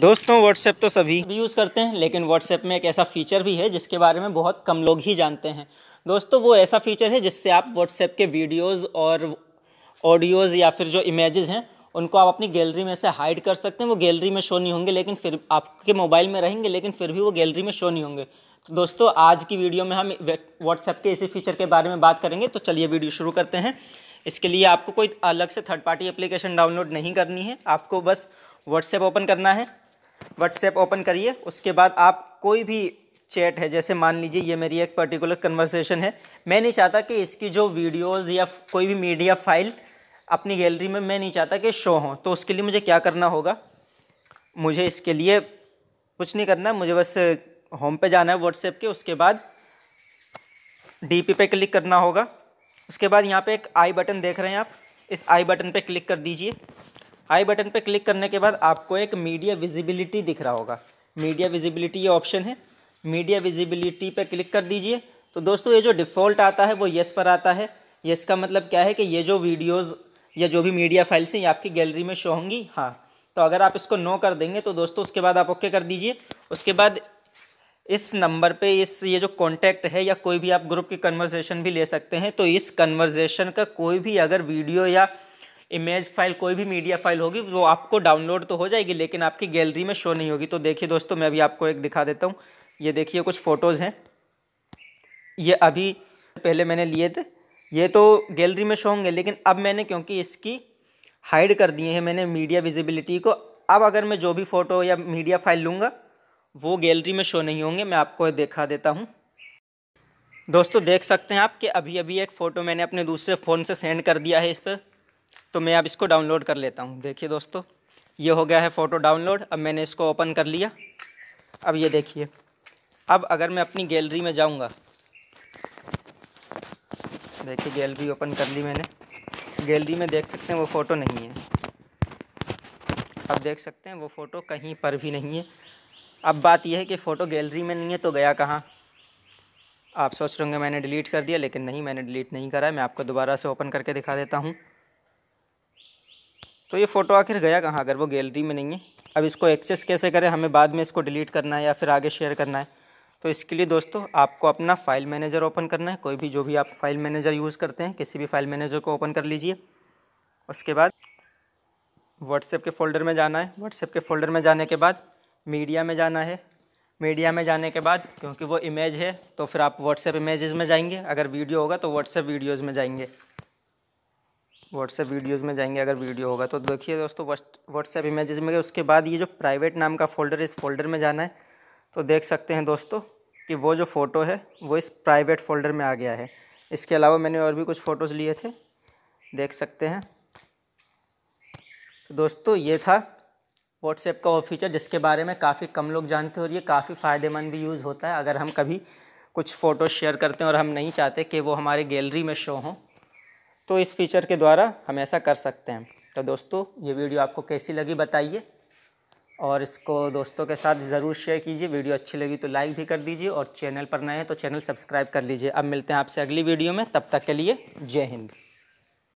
दोस्तों व्हाट्सएप तो सभी भी यूज़ करते हैं लेकिन व्हाट्सएप में एक ऐसा फ़ीचर भी है जिसके बारे में बहुत कम लोग ही जानते हैं दोस्तों वो ऐसा फ़ीचर है जिससे आप व्हाट्सएप के वीडियोस और ऑडियोज़ या फिर जो इमेजेस हैं उनको आप अपनी गैलरी में से हाइड कर सकते हैं वो गैलरी में शो नहीं होंगे लेकिन फिर आपके मोबाइल में रहेंगे लेकिन फिर भी वो गैलरी में शो नहीं होंगे तो दोस्तों आज की वीडियो में हम व्हाट्सएप के इसी फीचर के बारे में बात करेंगे तो चलिए वीडियो शुरू करते हैं इसके लिए आपको कोई अलग से थर्ड पार्टी एप्लीकेशन डाउनलोड नहीं करनी है आपको बस व्हाट्सएप ओपन करना है व्हाट्सएप ओपन करिए उसके बाद आप कोई भी चैट है जैसे मान लीजिए ये मेरी एक पर्टिकुलर कन्वर्सेशन है मैं नहीं चाहता कि इसकी जो वीडियोज़ या कोई भी मीडिया फाइल अपनी गैलरी में मैं नहीं चाहता कि शो हो तो उसके लिए मुझे क्या करना होगा मुझे इसके लिए कुछ नहीं करना मुझे बस होम पे जाना है व्हाट्सएप के उसके बाद डी पी पे क्लिक करना होगा उसके बाद यहाँ पे एक आई बटन देख रहे हैं आप इस आई बटन पे क्लिक कर दीजिए आई बटन पर क्लिक करने के बाद आपको एक मीडिया विजिबिलिटी दिख रहा होगा मीडिया विजिबिलिटी ये ऑप्शन है मीडिया विजिबिलिटी पर क्लिक कर दीजिए तो दोस्तों ये जो डिफ़ॉल्ट आता है वो येस पर आता है येस का मतलब क्या है कि ये जो वीडियोज़ या जो भी मीडिया फाइल्स हैं ये आपकी गैलरी में शो होंगी हाँ तो अगर आप इसको नो कर देंगे तो दोस्तों उसके बाद आप ओके कर दीजिए उसके बाद इस नंबर पे इस ये जो कॉन्टैक्ट है या कोई भी आप ग्रुप की कन्वर्सेशन भी ले सकते हैं तो इस कन्वर्जेशन का कोई भी अगर वीडियो या इमेज फाइल कोई भी मीडिया फाइल होगी वो आपको डाउनलोड तो हो जाएगी लेकिन आपकी गैलरी में शो नहीं होगी तो देखिए दोस्तों मैं अभी आपको एक दिखा देता हूँ ये देखिए कुछ फ़ोटोज़ हैं ये अभी पहले मैंने लिए थे ये तो गैलरी में शो होंगे लेकिन अब मैंने क्योंकि इसकी हाइड कर दिए हैं मैंने मीडिया विजिबिलिटी को अब अगर मैं जो भी फ़ोटो या मीडिया फाइल लूँगा वो गैलरी में शो नहीं होंगे मैं आपको दिखा देता हूँ दोस्तों देख सकते हैं आप कि अभी अभी एक फ़ोटो मैंने अपने दूसरे फ़ोन से सेंड कर दिया है इस पर तो मैं अब इसको डाउनलोड कर लेता हूँ देखिए दोस्तों ये हो गया है फ़ोटो डाउनलोड अब मैंने इसको ओपन कर लिया अब ये देखिए अब अगर मैं अपनी गैलरी में जाऊँगा देखिए गैलरी ओपन कर ली मैंने गैलरी में देख सकते हैं वो फ़ोटो नहीं है अब देख सकते हैं वो फ़ोटो कहीं पर भी नहीं है अब बात यह है कि फ़ोटो गैलरी में नहीं है तो गया कहाँ आप सोच रहे होंगे मैंने डिलीट कर दिया लेकिन नहीं मैंने डिलीट नहीं करा मैं आपको दोबारा से ओपन करके दिखा देता हूँ तो ये फ़ोटो आखिर गया कहाँ अगर वो गैलरी में नहीं है अब इसको एक्सेस कैसे करें हमें बाद में इसको डिलीट करना है या फिर आगे शेयर करना है तो इसके लिए दोस्तों आपको अपना फ़ाइल मैनेजर ओपन करना है कोई भी जो भी आप फाइल मैनेजर यूज़ करते हैं किसी भी फाइल मैनेजर को ओपन कर लीजिए उसके बाद व्हाट्सएप के फ़ोल्डर में जाना है व्हाट्सएप के फ़ोल्डर में जाने के बाद मीडिया में जाना है मीडिया में जाने के बाद क्योंकि वो इमेज है तो फिर आप व्हाट्सएप इमेजेस में जाएंगे अगर वीडियो होगा तो व्हाट्सएप वीडियोज़ में जाएंगे व्हाट्सएप वीडियोस में जाएंगे अगर वीडियो होगा तो देखिए दोस्तों व्हाट्सएप इमेजेस में उसके बाद ये जो प्राइवेट नाम का फ़ोल्डर इस फोल्डर में जाना है तो देख सकते हैं दोस्तों कि वो जो फ़ोटो है वो इस प्राइवेट फ़ोल्डर में आ गया है इसके अलावा मैंने और भी कुछ फ़ोटोज़ लिए थे देख सकते हैं तो दोस्तों ये था व्हाट्सएप का वो फीचर जिसके बारे में काफ़ी कम लोग जानते हैं और ये काफ़ी फ़ायदेमंद भी यूज़ होता है अगर हम कभी कुछ फ़ोटो शेयर करते हैं और हम नहीं चाहते कि वो हमारे गैलरी में शो हों तो इस फीचर के द्वारा हम ऐसा कर सकते हैं तो दोस्तों ये वीडियो आपको कैसी लगी बताइए और इसको दोस्तों के साथ ज़रूर शेयर कीजिए वीडियो अच्छी लगी तो लाइक भी कर दीजिए और चैनल पर नए हैं तो चैनल सब्सक्राइब कर लीजिए अब मिलते हैं आपसे अगली वीडियो में तब तक के लिए जय हिंद